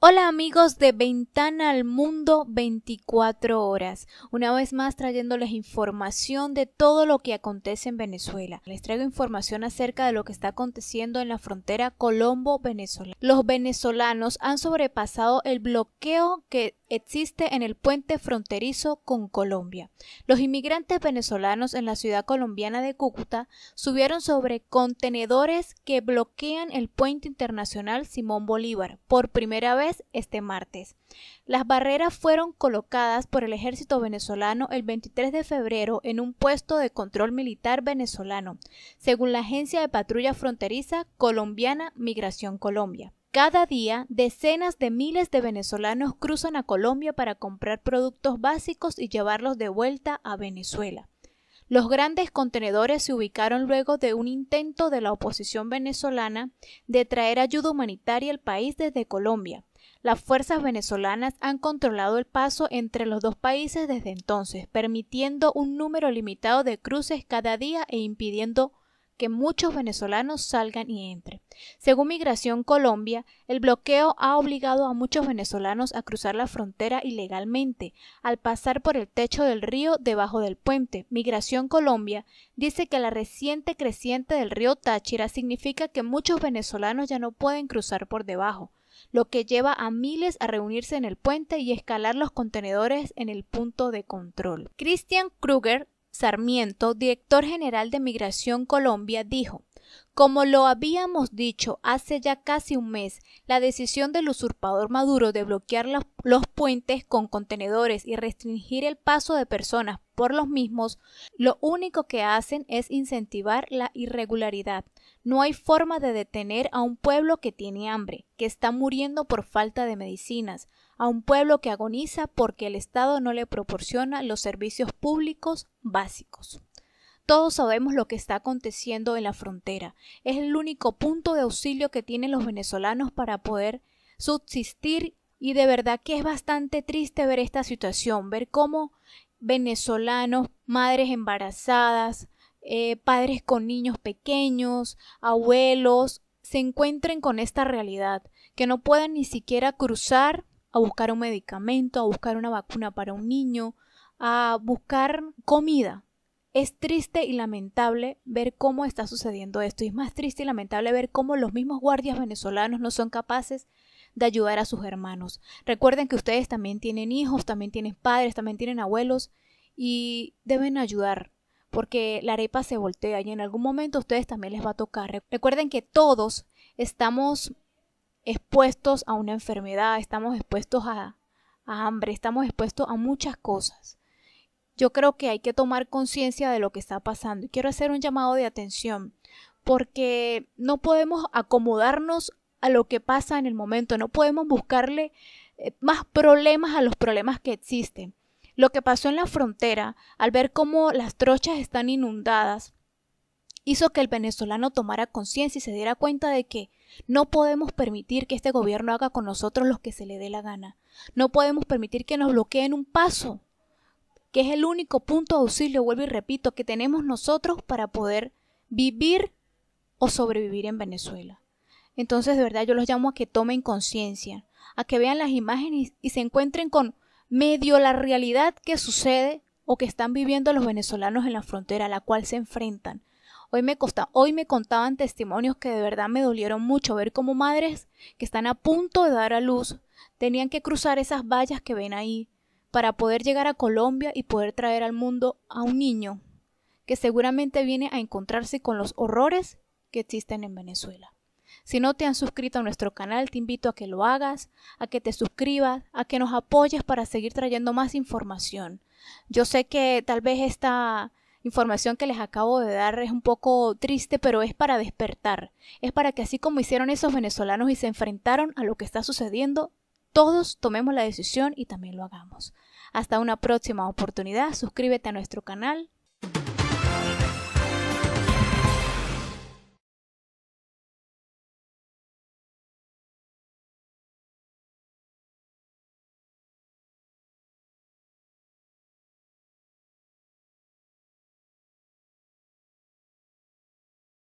Hola amigos de Ventana al Mundo 24 horas, una vez más trayéndoles información de todo lo que acontece en Venezuela. Les traigo información acerca de lo que está aconteciendo en la frontera Colombo-Venezuela. Los venezolanos han sobrepasado el bloqueo que existe en el puente fronterizo con Colombia. Los inmigrantes venezolanos en la ciudad colombiana de Cúcuta subieron sobre contenedores que bloquean el puente internacional Simón Bolívar por primera vez este martes. Las barreras fueron colocadas por el ejército venezolano el 23 de febrero en un puesto de control militar venezolano, según la agencia de patrulla fronteriza colombiana Migración Colombia. Cada día, decenas de miles de venezolanos cruzan a Colombia para comprar productos básicos y llevarlos de vuelta a Venezuela. Los grandes contenedores se ubicaron luego de un intento de la oposición venezolana de traer ayuda humanitaria al país desde Colombia. Las fuerzas venezolanas han controlado el paso entre los dos países desde entonces, permitiendo un número limitado de cruces cada día e impidiendo que muchos venezolanos salgan y entren. Según Migración Colombia, el bloqueo ha obligado a muchos venezolanos a cruzar la frontera ilegalmente, al pasar por el techo del río debajo del puente. Migración Colombia dice que la reciente creciente del río Táchira significa que muchos venezolanos ya no pueden cruzar por debajo lo que lleva a miles a reunirse en el puente y escalar los contenedores en el punto de control. Christian Kruger Sarmiento, director general de Migración Colombia, dijo, como lo habíamos dicho hace ya casi un mes, la decisión del usurpador Maduro de bloquear los, puentes con contenedores y restringir el paso de personas por los mismos, lo único que hacen es incentivar la irregularidad. No hay forma de detener a un pueblo que tiene hambre, que está muriendo por falta de medicinas, a un pueblo que agoniza porque el Estado no le proporciona los servicios públicos básicos. Todos sabemos lo que está aconteciendo en la frontera. Es el único punto de auxilio que tienen los venezolanos para poder subsistir y de verdad que es bastante triste ver esta situación, ver cómo venezolanos, madres embarazadas, eh, padres con niños pequeños, abuelos, se encuentren con esta realidad, que no puedan ni siquiera cruzar a buscar un medicamento, a buscar una vacuna para un niño, a buscar comida. Es triste y lamentable ver cómo está sucediendo esto y es más triste y lamentable ver cómo los mismos guardias venezolanos no son capaces de ayudar a sus hermanos. Recuerden que ustedes también tienen hijos, también tienen padres, también tienen abuelos y deben ayudar porque la arepa se voltea y en algún momento ustedes también les va a tocar. Recuerden que todos estamos expuestos a una enfermedad, estamos expuestos a, hambre, estamos expuestos a muchas cosas. Yo creo que hay que tomar conciencia de lo que está pasando y quiero hacer un llamado de atención porque no podemos acomodarnos a lo que pasa en el momento, no podemos buscarle eh, más problemas a los problemas que existen. Lo que pasó en la frontera, al ver cómo las trochas están inundadas, hizo que el venezolano tomara conciencia y se diera cuenta de que no podemos permitir que este gobierno haga con nosotros lo que se le dé la gana. No podemos permitir que nos bloqueen un paso, que es el único punto de auxilio, vuelvo y repito, que tenemos nosotros para poder vivir o sobrevivir en Venezuela. Entonces, de verdad, yo los llamo a que tomen conciencia, a que vean las imágenes y se encuentren con medio la realidad que sucede o que están viviendo los venezolanos en la frontera a la cual se enfrentan, Hoy me, costa, hoy me contaban testimonios que de verdad me dolieron mucho ver como madres que están a punto de dar a luz tenían que cruzar esas vallas que ven ahí para poder llegar a Colombia y poder traer al mundo a un niño que seguramente viene a encontrarse con los horrores que existen en Venezuela. Si no te han suscrito a nuestro canal, te invito a que lo hagas, a que te suscribas, a que nos apoyes para seguir trayendo más información. Yo sé que tal vez esta, información que les acabo de dar es un poco triste, pero es para despertar. Es para que así como hicieron esos venezolanos y se enfrentaron a lo que está sucediendo, todos tomemos la decisión y también lo hagamos. Hasta una próxima oportunidad, suscríbete a nuestro canal.